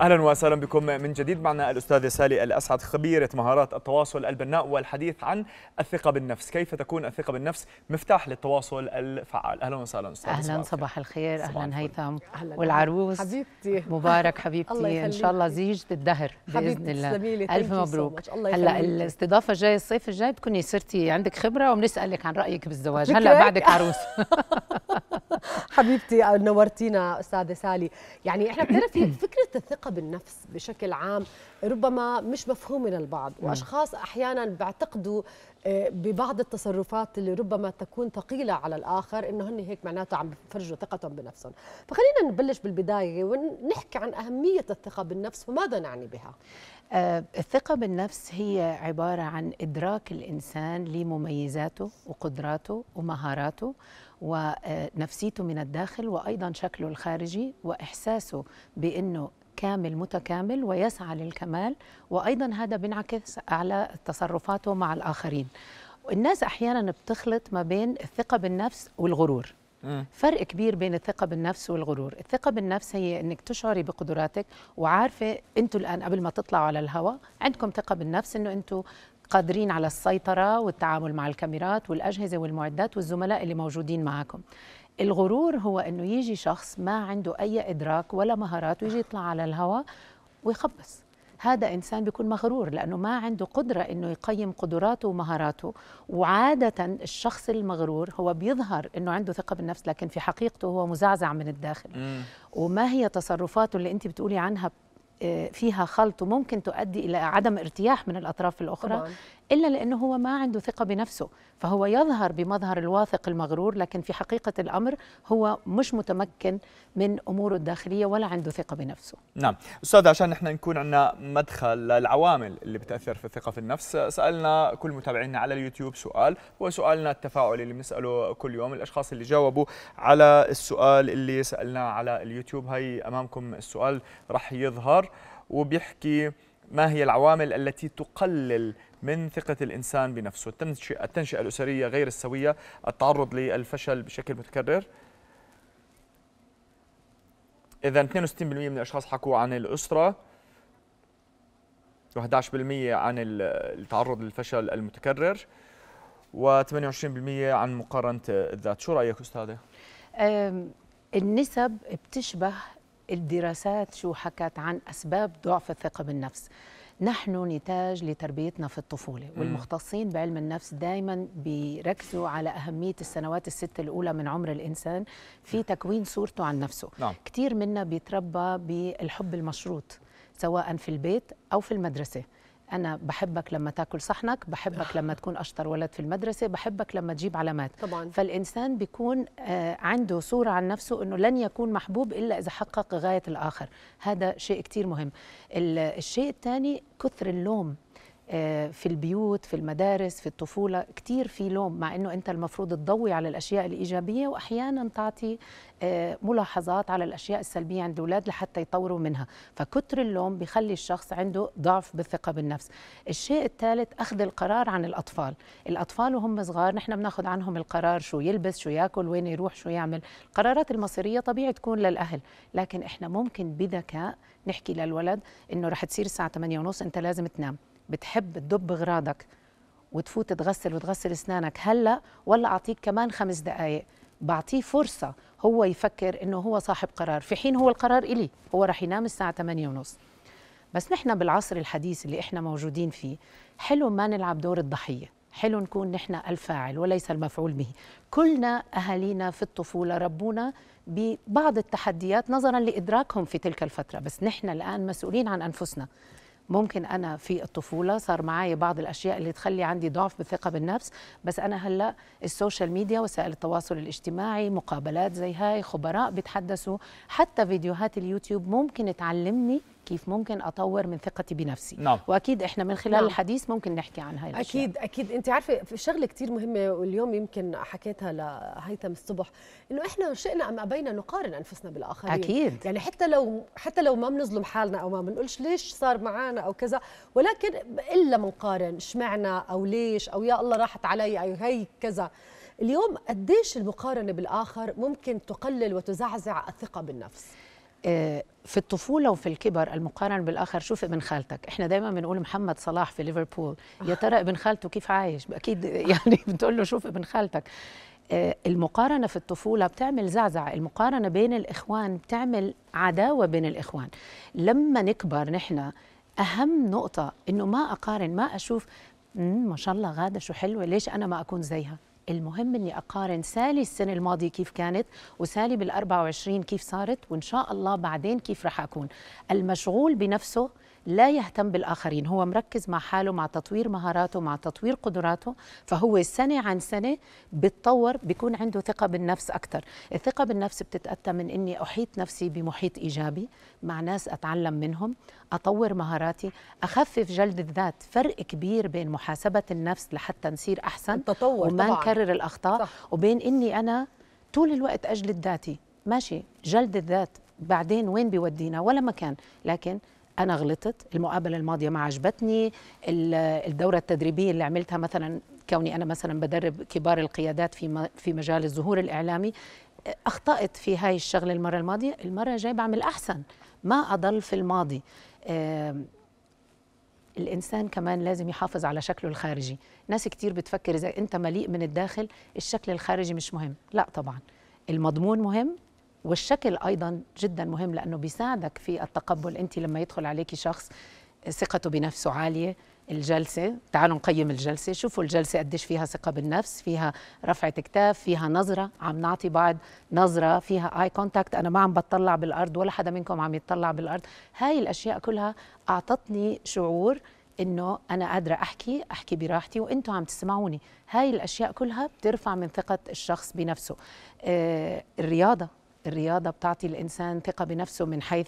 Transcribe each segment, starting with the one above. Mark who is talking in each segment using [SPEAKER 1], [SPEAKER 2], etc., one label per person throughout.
[SPEAKER 1] اهلا وسهلا بكم من جديد معنا الاستاذه سالي الاسعد خبيره مهارات التواصل البناء والحديث عن الثقه بالنفس، كيف تكون الثقه بالنفس مفتاح للتواصل الفعال، اهلا وسهلا استاذ اهلا
[SPEAKER 2] صباح الخير اهلا هيثم والعروس حبيبتي مبارك حبيبتي الله ان شاء الله زيجة الدهر باذن الله الف مبروك هلا الاستضافه الجايه الصيف الجاي بتكوني صرتي عندك خبره وبنسالك عن رايك بالزواج هلا بعدك عروس
[SPEAKER 3] حبيبتي نورتينا استاذه سالي يعني احنا بتعرفي فكره الثقه بالنفس بشكل عام ربما مش مفهومه للبعض واشخاص احيانا بيعتقدوا آه، ببعض التصرفات اللي ربما تكون ثقيله على الاخر انه هن هيك معناته عم بفرجوا ثقتهم بنفسهم فخلينا نبلش بالبدايه ونحكي عن اهميه
[SPEAKER 2] الثقه بالنفس وماذا نعني بها آه، الثقة بالنفس هي عبارة عن إدراك الإنسان لمميزاته وقدراته ومهاراته ونفسيته من الداخل وايضا شكله الخارجي واحساسه بانه كامل متكامل ويسعى للكمال وايضا هذا بينعكس على تصرفاته مع الاخرين الناس احيانا بتخلط ما بين الثقه بالنفس والغرور فرق كبير بين الثقة بالنفس والغرور الثقة بالنفس هي أنك تشعري بقدراتك وعارفة أنتوا الآن قبل ما تطلعوا على الهواء عندكم ثقة بالنفس أنه أنتوا قادرين على السيطرة والتعامل مع الكاميرات والأجهزة والمعدات والزملاء اللي موجودين معكم الغرور هو أنه يجي شخص ما عنده أي إدراك ولا مهارات ويجي يطلع على الهواء ويخبص هذا انسان بيكون مغرور لانه ما عنده قدره انه يقيم قدراته ومهاراته وعاده الشخص المغرور هو بيظهر انه عنده ثقه بالنفس لكن في حقيقته هو مزعزع من الداخل وما هي تصرفاته اللي انت بتقولي عنها آه، فيها خلط وممكن تؤدي الى عدم ارتياح من الاطراف الاخرى طبعا. الا لانه هو ما عنده ثقه بنفسه فهو يظهر بمظهر الواثق المغرور لكن في حقيقه الامر هو مش متمكن من اموره الداخليه ولا عنده ثقه بنفسه
[SPEAKER 1] نعم استاذ عشان نحن نكون عندنا مدخل للعوامل اللي بتاثر في الثقه في النفس سالنا كل متابعينا على اليوتيوب سؤال هو سؤالنا التفاعلي اللي بنساله كل يوم الاشخاص اللي جاوبوا على السؤال اللي سالناه على اليوتيوب هي امامكم السؤال راح يظهر وبيحكي ما هي العوامل التي تقلل من ثقة الإنسان بنفسه التنشئة الأسرية غير السوية التعرض للفشل بشكل متكرر إذا 62% من الأشخاص حكوا عن الأسرة و11% عن التعرض للفشل المتكرر و28% عن مقارنة الذات شو رأيك أستاذة؟
[SPEAKER 2] النسب بتشبه الدراسات شو حكت عن أسباب ضعف الثقة بالنفس نحن نتاج لتربيتنا في الطفولة والمختصين بعلم النفس دائما بيركزوا على أهمية السنوات الست الأولى من عمر الإنسان في تكوين صورته عن نفسه نعم. كتير منا بيتربى بالحب المشروط سواء في البيت أو في المدرسة انا بحبك لما تاكل صحنك بحبك لما تكون اشطر ولد في المدرسه بحبك لما تجيب علامات طبعا. فالانسان بيكون آه، عنده صوره عن نفسه انه لن يكون محبوب الا اذا حقق غايه الاخر هذا شيء كثير مهم الشيء الثاني كثر اللوم آه، في البيوت في المدارس في الطفوله كتير في لوم مع انه انت المفروض تضوي على الاشياء الايجابيه واحيانا تعطي آه، ملاحظات على الاشياء السلبيه عند الاولاد لحتى يطوروا منها فكتر اللوم بيخلي الشخص عنده ضعف بالثقه بالنفس الشيء الثالث اخذ القرار عن الاطفال الاطفال وهم صغار نحن بناخذ عنهم القرار شو يلبس شو ياكل وين يروح شو يعمل القرارات المصيريه طبيعي تكون للاهل لكن احنا ممكن بذكاء نحكي للولد انه رح تصير الساعه 8:30 انت لازم تنام بتحب تدب غراضك وتفوت تغسل وتغسل اسنانك هلا ولا اعطيك كمان خمس دقائق بعطيه فرصه هو يفكر انه هو صاحب قرار في حين هو القرار الي هو راح ينام الساعه 8 ونص بس نحن بالعصر الحديث اللي احنا موجودين فيه حلو ما نلعب دور الضحيه حلو نكون نحن الفاعل وليس المفعول به كلنا اهالينا في الطفوله ربونا ببعض التحديات نظرا لادراكهم في تلك الفتره بس نحن الان مسؤولين عن انفسنا ممكن انا في الطفوله صار معايا بعض الاشياء اللي تخلي عندي ضعف بالثقه بالنفس بس انا هلا السوشيال ميديا وسائل التواصل الاجتماعي مقابلات زي هاي خبراء بيتحدثوا حتى فيديوهات اليوتيوب ممكن تعلمني كيف ممكن اطور من ثقتي بنفسي نعم. واكيد احنا من خلال نعم. الحديث ممكن نحكي عن هاي الاشياء
[SPEAKER 3] اكيد اكيد انت عارفه في شغله كثير مهمه واليوم يمكن حكيتها لهيثم الصبح انه احنا شئنا ام ابينا نقارن انفسنا بالاخرين اكيد يعني حتى لو حتى لو ما بنظلم حالنا او ما بنقولش ليش صار معنا او كذا ولكن الا بنقارن اشمعنا او ليش او يا الله راحت علي او هي كذا اليوم قديش المقارنه بالاخر ممكن تقلل وتزعزع الثقه بالنفس
[SPEAKER 2] آه، في الطفوله وفي الكبر المقارنه بالاخر شوف ابن خالتك احنا دايما بنقول محمد صلاح في ليفربول آه. يا ترى ابن خالته كيف عايش اكيد يعني بتقول له شوف ابن خالتك آه، المقارنه في الطفوله بتعمل زعزعه المقارنه بين الاخوان بتعمل عداوه بين الاخوان لما نكبر نحن اهم نقطه انه ما اقارن ما اشوف ما شاء الله غاده شو حلوه ليش انا ما اكون زيها المهم اني اقارن سالي السنه الماضيه كيف كانت وسالي بال24 كيف صارت وان شاء الله بعدين كيف رح اكون المشغول بنفسه لا يهتم بالآخرين هو مركز مع حاله مع تطوير مهاراته مع تطوير قدراته فهو سنة عن سنة بتطور بيكون عنده ثقة بالنفس أكثر الثقة بالنفس بتتأتى من أني أحيط نفسي بمحيط إيجابي مع ناس أتعلم منهم أطور مهاراتي أخفف جلد الذات فرق كبير بين محاسبة النفس لحتى نصير أحسن التطور وما طبعا. نكرر الأخطاء صح. وبين أني أنا طول الوقت أجلد ذاتي ماشي جلد الذات بعدين وين بيودينا ولا مكان لكن انا غلطت المقابله الماضيه ما عجبتني الدوره التدريبيه اللي عملتها مثلا كوني انا مثلا بدرب كبار القيادات في في مجال الظهور الاعلامي اخطات في هاي الشغله المره الماضيه المره الجايه بعمل احسن ما اضل في الماضي الانسان كمان لازم يحافظ على شكله الخارجي ناس كتير بتفكر اذا انت مليء من الداخل الشكل الخارجي مش مهم لا طبعا المضمون مهم والشكل ايضا جدا مهم لانه بيساعدك في التقبل انت لما يدخل عليك شخص ثقته بنفسه عاليه الجلسه تعالوا نقيم الجلسه شوفوا الجلسه قديش فيها ثقه بالنفس فيها رفعه كتاف فيها نظره عم نعطي بعض نظره فيها اي كونتاكت انا ما عم بتطلع بالارض ولا حدا منكم عم يتطلع بالارض هاي الاشياء كلها اعطتني شعور انه انا قادره احكي احكي براحتي وانتم عم تسمعوني هاي الاشياء كلها بترفع من ثقه الشخص بنفسه آه الرياضه الرياضه بتعطي الانسان ثقه بنفسه من حيث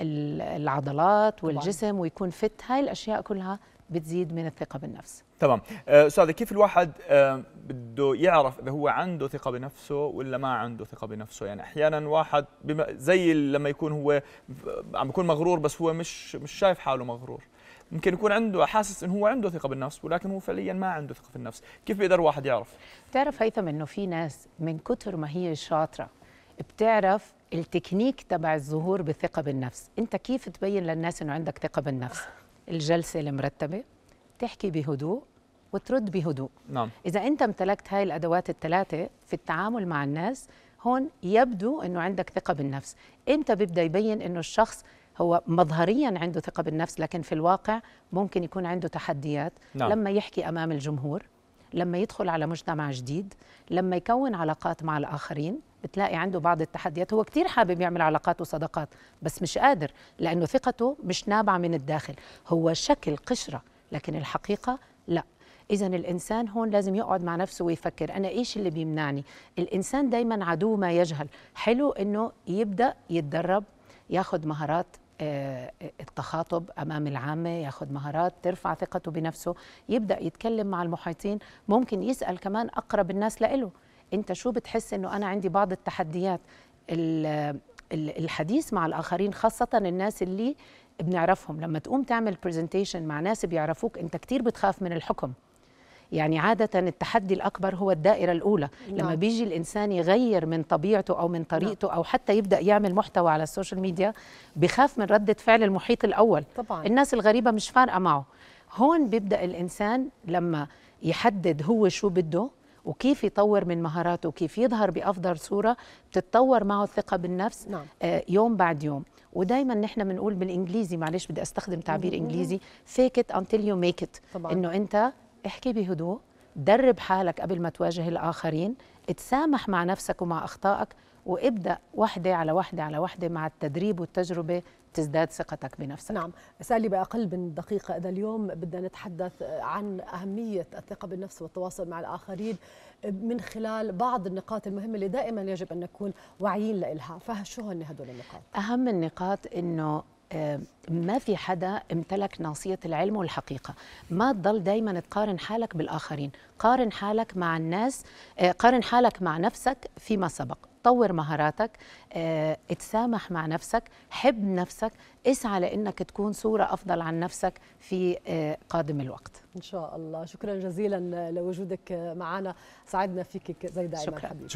[SPEAKER 2] العضلات والجسم طبعا. ويكون فت هاي الاشياء كلها بتزيد من الثقه بالنفس
[SPEAKER 1] تمام آه، استاذه كيف الواحد آه، بده يعرف اذا هو عنده ثقه بنفسه ولا ما عنده ثقه بنفسه يعني احيانا واحد بما زي لما يكون هو عم بيكون مغرور بس هو مش مش شايف حاله مغرور ممكن يكون عنده حاسس انه هو عنده ثقه بالنفس ولكن هو فعليا ما عنده ثقه في النفس كيف بيقدر واحد يعرف
[SPEAKER 2] بتعرف هيثم انه في ناس من كثر ما هي شاطره بتعرف التكنيك تبع الظهور بثقه بالنفس انت كيف تبين للناس انه عندك ثقه بالنفس الجلسه المرتبه تحكي بهدوء وترد بهدوء نعم. اذا انت امتلكت هاي الادوات الثلاثه في التعامل مع الناس هون يبدو انه عندك ثقه بالنفس امتى بيبدا يبين انه الشخص هو مظهريا عنده ثقه بالنفس لكن في الواقع ممكن يكون عنده تحديات نعم. لما يحكي امام الجمهور لما يدخل على مجتمع جديد لما يكون علاقات مع الاخرين بتلاقي عنده بعض التحديات هو كتير حابب يعمل علاقات وصداقات بس مش قادر لأنه ثقته مش نابعة من الداخل هو شكل قشرة لكن الحقيقة لا إذا الإنسان هون لازم يقعد مع نفسه ويفكر أنا إيش اللي بيمنعني الإنسان دايما عدو ما يجهل حلو أنه يبدأ يتدرب ياخد مهارات آه، آه، التخاطب امام العامه ياخذ مهارات ترفع ثقته بنفسه يبدا يتكلم مع المحيطين ممكن يسال كمان اقرب الناس لإله انت شو بتحس انه انا عندي بعض التحديات الحديث مع الاخرين خاصه الناس اللي بنعرفهم لما تقوم تعمل برزنتيشن مع ناس بيعرفوك انت كتير بتخاف من الحكم يعني عادة التحدي الأكبر هو الدائرة الأولى نعم. لما بيجي الإنسان يغير من طبيعته أو من طريقته نعم. أو حتى يبدأ يعمل محتوى على السوشيال ميديا بخاف من ردة فعل المحيط الأول طبعا. الناس الغريبة مش فارقة معه هون بيبدأ الإنسان لما يحدد هو شو بده وكيف يطور من مهاراته وكيف يظهر بافضل صوره بتتطور معه الثقه بالنفس نعم. آه، يوم بعد يوم ودائما نحن بنقول بالانجليزي معلش بدي استخدم تعبير انجليزي فيك ات انتل يو ميك ات انه انت احكي بهدوء درب حالك قبل ما تواجه الاخرين اتسامح مع نفسك ومع اخطائك وابدا وحده على وحده على وحده مع التدريب والتجربه تزداد ثقتك بنفسك نعم سالي بأقل من دقيقة إذا اليوم بدنا نتحدث عن أهمية الثقة
[SPEAKER 3] بالنفس والتواصل مع الآخرين من خلال بعض النقاط المهمة اللي دائما يجب أن نكون واعيين لها فشو هن هدول النقاط؟
[SPEAKER 2] أهم النقاط أنه ما في حدا امتلك ناصية العلم والحقيقة ما تضل دايما تقارن حالك بالآخرين قارن حالك مع الناس آه، قارن حالك مع نفسك فيما سبق طور مهاراتك آه، اتسامح مع نفسك حب نفسك اسعى لأنك تكون صورة أفضل عن نفسك في آه، قادم الوقت
[SPEAKER 3] إن شاء الله شكرا جزيلا لوجودك معنا سعدنا فيك زي دائما شكرا. حبيبي